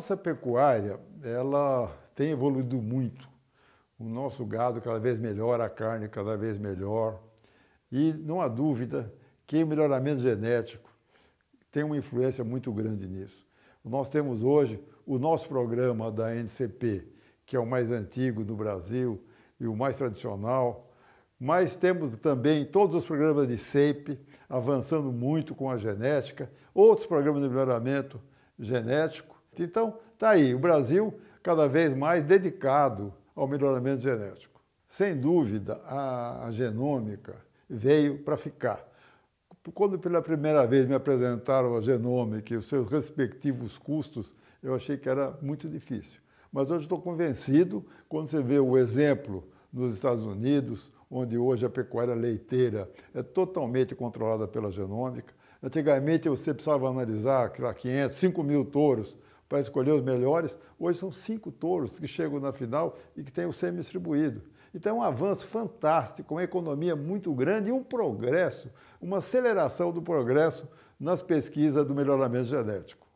nossa pecuária ela tem evoluído muito. O nosso gado cada vez melhor, a carne cada vez melhor. E não há dúvida que o melhoramento genético tem uma influência muito grande nisso. Nós temos hoje o nosso programa da NCP, que é o mais antigo do Brasil e o mais tradicional, mas temos também todos os programas de SEIP avançando muito com a genética, outros programas de melhoramento genético então, está aí, o Brasil cada vez mais dedicado ao melhoramento genético. Sem dúvida, a, a genômica veio para ficar. Quando pela primeira vez me apresentaram a genômica e os seus respectivos custos, eu achei que era muito difícil. Mas hoje estou convencido, quando você vê o exemplo nos Estados Unidos, onde hoje a pecuária leiteira é totalmente controlada pela genômica. Antigamente você precisava analisar 500, 5 mil touros para escolher os melhores. Hoje são cinco touros que chegam na final e que têm o sêmen distribuído. Então, é um avanço fantástico, uma economia muito grande e um progresso, uma aceleração do progresso nas pesquisas do melhoramento genético.